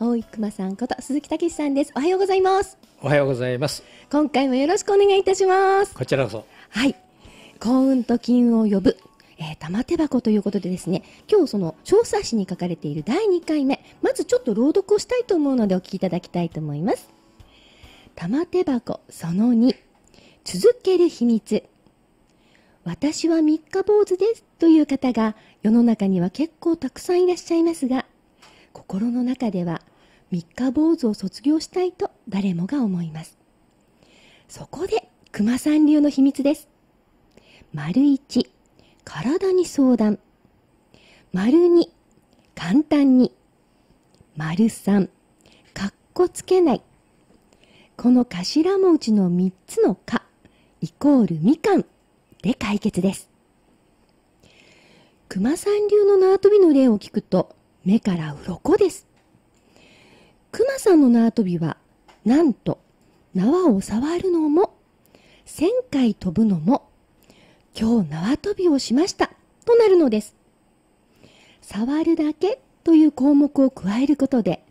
大井熊さんこと鈴木武さんですおはようございますおはようございます今回もよろしくお願いいたしますこちらこそはい幸運と金運を呼ぶえー、玉手箱ということでですね、今日その調査誌に書かれている第二回目、まずちょっと朗読をしたいと思うのでお聞きいただきたいと思います。玉手箱その二続ける秘密。私は三日坊主ですという方が世の中には結構たくさんいらっしゃいますが、心の中では三日坊主を卒業したいと誰もが思います。そこで、熊さん流の秘密です。丸1、体に相談。丸2、簡単に。丸3、かっこつけない。この頭文字の3つのか、イコールみかんで解決です。熊さん流の縄跳びの例を聞くと、目から鱗です。クさんの縄跳びは、なんと、縄を触るのも、1000回飛ぶのも、今日縄跳びをしました、となるのです。触るだけという項目を加えることで、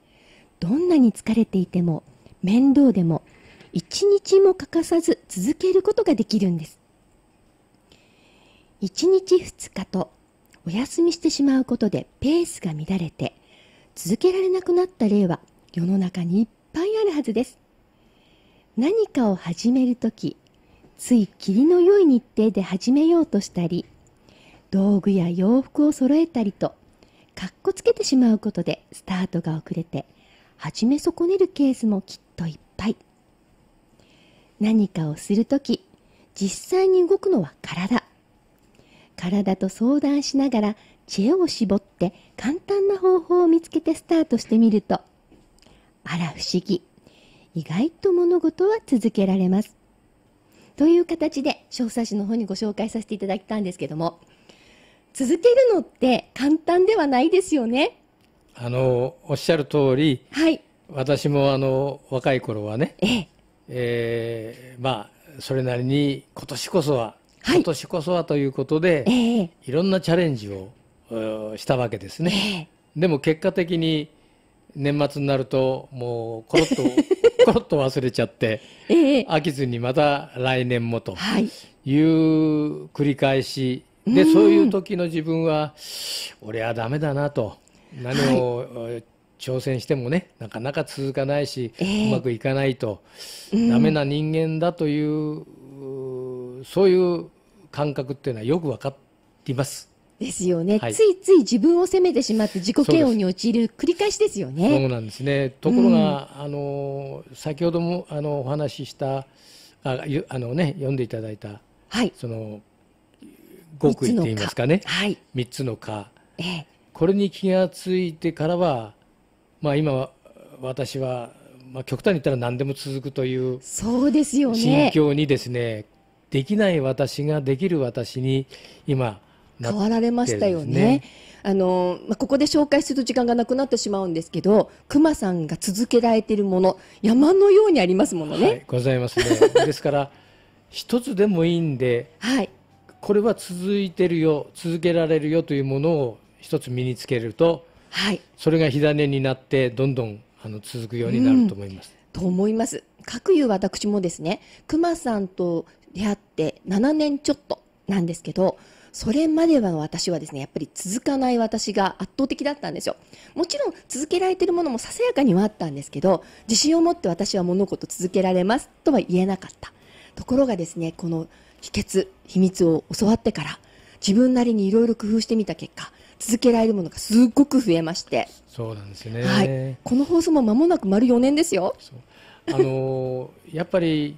どんなに疲れていても、面倒でも、1日も欠かさず続けることができるんです。1日2日とお休みしてしまうことでペースが乱れて続けられなくなった例は世の中にいっぱいあるはずです。何かを始めるとき、つい霧の良い日程で始めようとしたり、道具や洋服を揃えたりと、かっこつけてしまうことでスタートが遅れて、始め損ねるケースもきっといっぱい。何かをするとき、実際に動くのは体。体と相談しながら知恵を絞って簡単な方法を見つけてスタートしてみるとあら不思議。意外と物事は続けられます。という形で、小冊子の方にご紹介させていただいたんですけども、続けるのって簡単ではないですよね。あの、おっしゃる通り、はい。私もあの、若い頃はね、えええー、まあ、それなりに今年こそは、はい、今年こそはということで、ええ、いろんなチャレンジをしたわけですね。えー、でも結果的に年末になるともうコロッと コロッと忘れちゃって、えー、飽きずにまた来年もという繰り返しで、そういう時の自分は俺はダメだなと何を、はい、挑戦してもねなかなか続かないし、えー、うまくいかないと、うん、ダメな人間だというそういう感覚っていうのはよく分かります。ですよね、はい、ついつい自分を責めてしまって自己嫌悪に陥る繰り返しですよね。そうなんですねところが、うん、あの先ほどもあのお話ししたああの、ね、読んでいただいた、はい、その極意といいますかね3つの「か」はい、のええ、これに気が付いてからは、まあ、今私は、まあ、極端に言ったら何でも続くというそうですよね心境にですねできない私ができる私に今変わられましたよね。ねあのまあ、ここで紹介する時間がなくなってしまうんですけどくまさんが続けられているもの山のようにありますものね。はい、ございますね ですから一つでもいいんで、はい、これは続いてるよ続けられるよというものを一つ身につけると、はい、それが火種になってどんどんあの続くようになると思います。うん、と思います。各有私もですねくまさんと出会って7年ちょっとなんですけどそれまではの私はですねやっぱり続かない私が圧倒的だったんですよもちろん続けられてるものもささやかにはあったんですけど自信を持って私は物事続けられますとは言えなかったところがですねこの秘訣秘密を教わってから自分なりにいろいろ工夫してみた結果続けられるものがすごく増えましてそうなんですね、はい、この放送も間もなく丸4年ですよ。あのやっぱり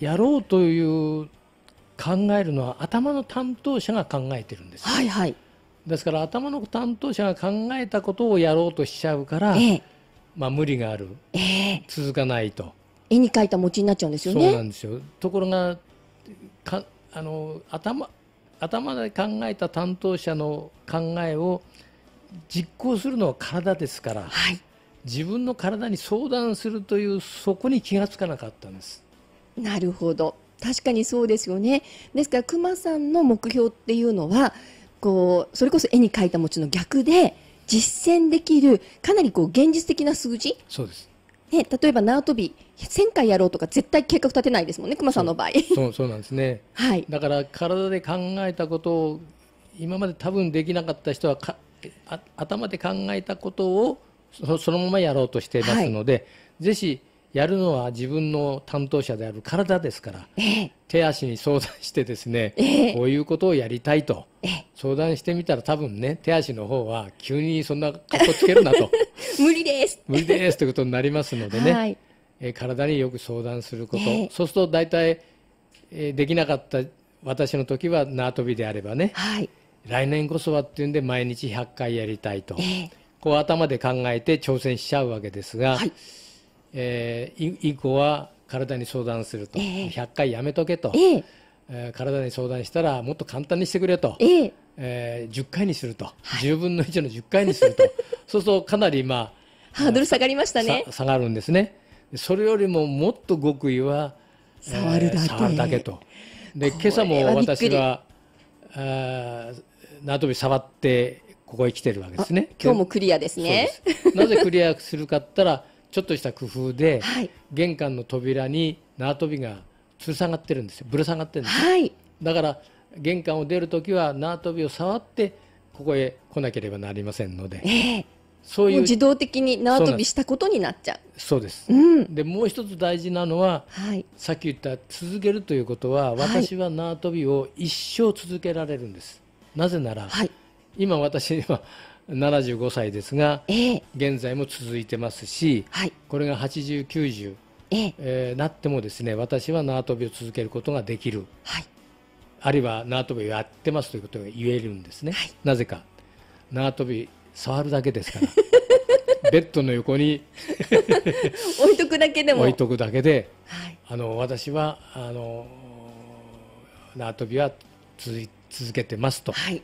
やろうという考えるのは頭の担当者が考えてるんです、はいはい、ですから頭の担当者が考えたことをやろうとしちゃうから、えまあ、無理がある、え、続かないと絵に描いた餅になっちゃうんですよねそうなんですよところがかあの頭頭で考えた担当者の考えを実行するのは体ですから、はい、自分の体に相談するというそこに気がつかなかったんです。なるほど確かにそうですよね。ですから、くまさんの目標っていうのは、こう、それこそ絵に描いた餅の逆で、実践できる、かなりこう、現実的な数字。そうです。ね、例えば縄跳び1000回やろうとか絶対計画立てないですもんね、熊さんの場合。そうそうなんですね、はい、だから体で考えたことを今まで多分できなかった人は頭で考えたことをそのままやろうとしていますので、はい、ぜひやるのは自分の担当者である体ですから、えー、手足に相談してですね、えー、こういうことをやりたいと、えー、相談してみたら多分ね手足の方は急にそんな格好つけるなと 無理です無理ですということになりますのでね、はい、えー、体によく相談すること、そうすると大体、えー、できなかった私の時は縄跳びであればね、はい、来年こそはっていうんで毎日100回やりたいと、こう頭で考えて挑戦しちゃうわけですが。はいえー、以降は体に相談すると、えー、100回やめとけと、えーえー、体に相談したらもっと簡単にしてくれと、えー、えー、10回にすると、はい、10分の1の10回にすると そうするとかなり、まあ、ハードル下がりましたね下がるんですねそれよりももっと極意は触るだけえー、触るだけとで今朝も私はあ縄跳び触ってここへ来てるわけですね今日もクリアですねなぜクリアするかったらちょっとした工夫で、はい、玄関の扉に縄跳びが吊る下がってるんですよぶら下がってるんです、はい、だから玄関を出るときは縄跳びを触ってここへ来なければなりませんので、えー、そういう自動的に縄跳びしたことになっちゃうそうです、うん、でもう一つ大事なのは、はい、さっき言った続けるということは私は縄跳びを一生続けられるんです、なぜなら、今私は75歳ですが、えー、現在も続いてますし、はい、これが80、90、えー、えー、なってもですね私は縄跳びを続けることができる、はい、あるいは縄跳びをやってますということが言えるんですね、はい、なぜか縄跳び触るだけですから ベッドの横に 置いとくだけでも置いとくだけで、はい、あの私はあの縄跳びは続続けてますと、はい、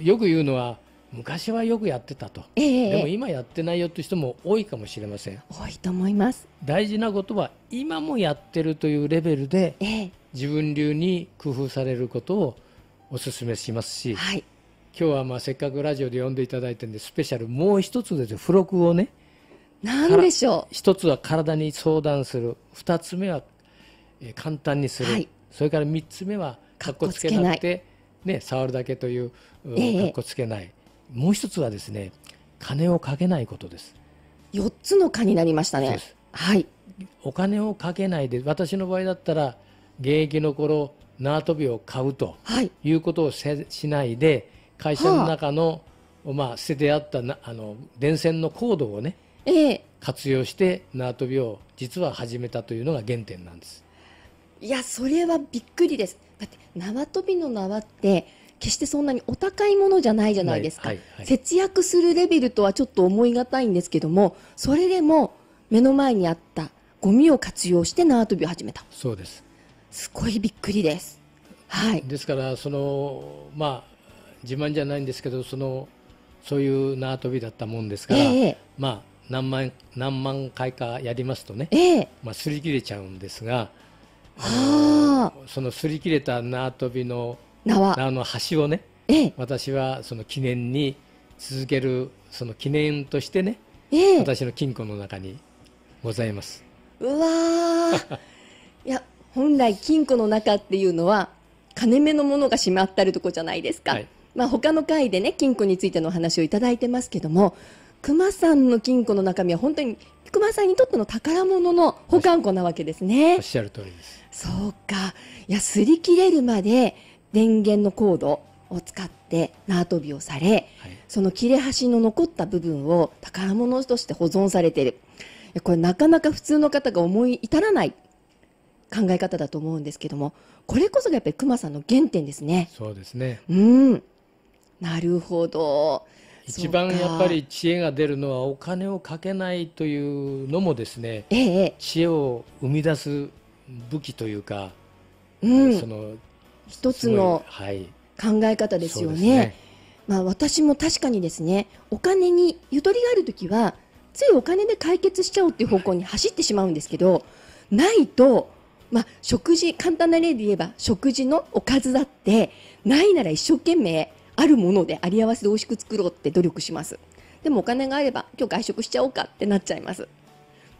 よく言うのは昔はよくやってたと、えー、でも今やってないよという人も多いかもしれません多いと思います大事なことは今もやってるというレベルで、えー、自分流に工夫されることをお勧めしますし、はい、今日はまあせっかくラジオで呼んでいただいてるんでスペシャルもう一つです付録をね何でしょう一つは体に相談する二つ目は簡単にする、はい、それから三つ目はかっこつけなくてね、触るだけという、かっこつけないもう一つはですね金をかけないことです四つの課になりましたねはいお金をかけないで私の場合だったら現役の頃縄跳びを買うとはいいうことをせ、しないで会社の中の、はあ、まあ、捨ててあったなあの電線のコードをね、えー、活用して縄跳びを実は始めたというのが原点なんですいやそれはびっくりですだって縄跳びの縄って決してそんなにお高いものじゃないじゃないですか、はいはいはい、節約するレベルとはちょっと思い難いんですけどもそれでも目の前にあったゴミを活用して縄跳びを始めたそうですすごいびっくりです、はい、ですからそのまあ自慢じゃないんですけどそのそういう縄跳びだったもんですから、えー、まあ何万何万回かやりますとね、えー、まあ、擦り切れちゃうんですがその擦り切れた縄跳びの縄縄の橋をね、ええ、私はその記念に続けるその記念としてね、ええ、私の金庫の中にございますうわ いや本来金庫の中っていうのは金目のものがしまったるとこじゃないですか、はい、まあ他の回でね金庫についてのお話をいただいてますけども熊さんの金庫の中身は本当に熊さんにとっての宝物の保管庫なわけですねおっしゃる通りですそうかいや擦り切れるまで電源のコードを使って縄跳びをされ、はい、その切れ端の残った部分を宝物として保存されているこれなかなか普通の方が思い至らない考え方だと思うんですけどもこれこそがやっぱり熊さんの原点ですね。そうですねうんなるほど一番やっぱり知恵が出るのはお金をかけないというのもですね、ええ、知恵を生み出す武器というか、うん、その一つの考え方ですよね。はい、ねまあ、私も確かにですねお金にゆとりがある時はついお金で解決しちゃおうっていう方向に走ってしまうんですけどないと、まあ、食事簡単な例で言えば食事のおかずだってないなら一生懸命あるものであり合わせで美味しく作ろうって努力します。でもお金があれば今日外食しちゃおうかってなっちゃいます。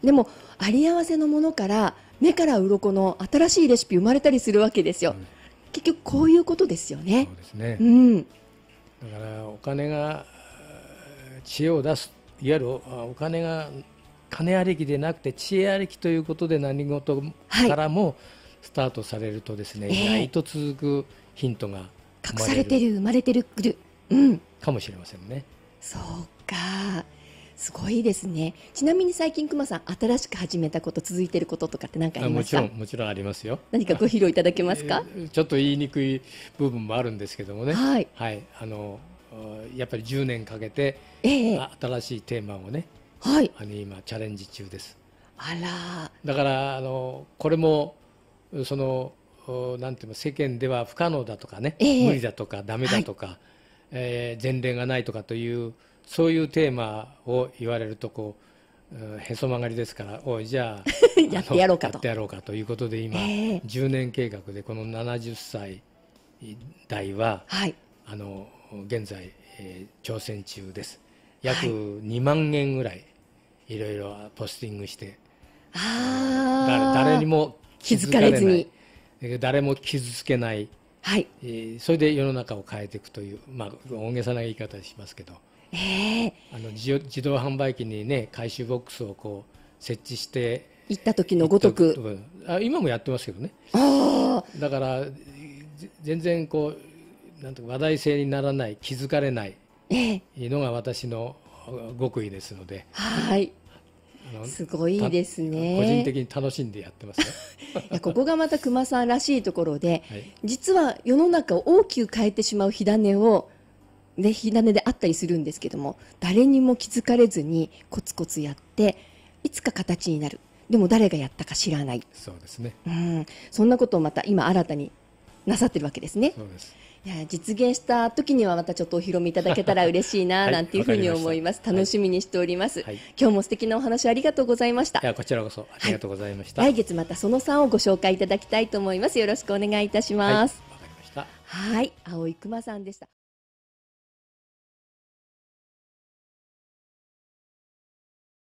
でもあり合わせのものから目から鱗の新しいレシピ生まれたりするわけですよ。うん、結局こういうことですよね。そうですね、うん、だからお金が知恵を出すいわゆるお金が金ありきでなくて知恵ありきということで何事からもスタートされるとですね、はい、意外と続くヒントが隠されてる生まれてるくる、うん、かもしれませんね。そうかすごいですね。ちなみに最近くまさん新しく始めたこと続いてることとかって何かありますか。もちろんもちろんありますよ。何かご披露いただけますか。ちょっと言いにくい部分もあるんですけどもね。はい。はい、あのやっぱり10年かけて、えー、新しいテーマをね。はい。あの今チャレンジ中です。あら。だからあのこれもそのなんていうの世間では不可能だとかね、えー、無理だとかダメだとか、はい、えー、前例がないとかという。そういうテーマを言われるとこうへそ曲がりですからおいじゃあ やってやろうかとやってやろうかということで今、えー、10年計画でこの70歳代は、はい、あの現在、えー、挑戦中です約2万円ぐらい、はい、いろいろポスティングして誰にも気づかれずに誰も傷つけない、はいえー、それで世の中を変えていくという、まあ、大げさな言い方しますけど。えー、あの自自動販売機にね回収ボックスをこう設置して行った時のごとくあ今もやってますけどねだから全然こうなんとか話題性にならない気づかれないのが私の極意ですので、はいすごいですね個人的に楽しんでやってます、いやここがまた熊さんらしいところで、はい、実は世の中を大きく変えてしまう火種をね、火種であったりするんですけども誰にも気づかれずにコツコツやっていつか形になるでも誰がやったか知らないそうですね、うん、そんなことをまた今新たになさってるわけですねそうですいや実現した時にはまたちょっとお披露目いただけたら 嬉しいななんていうふうに思います、はい、楽しみにしております、はい、今日も素敵なお話ありがとうございましたいやこちらこそありがとうございました、はい、来月またその3をご紹介いただきたいと思いますよろしくお願いいたしますわ、はい、かりましたはい青井熊さんでした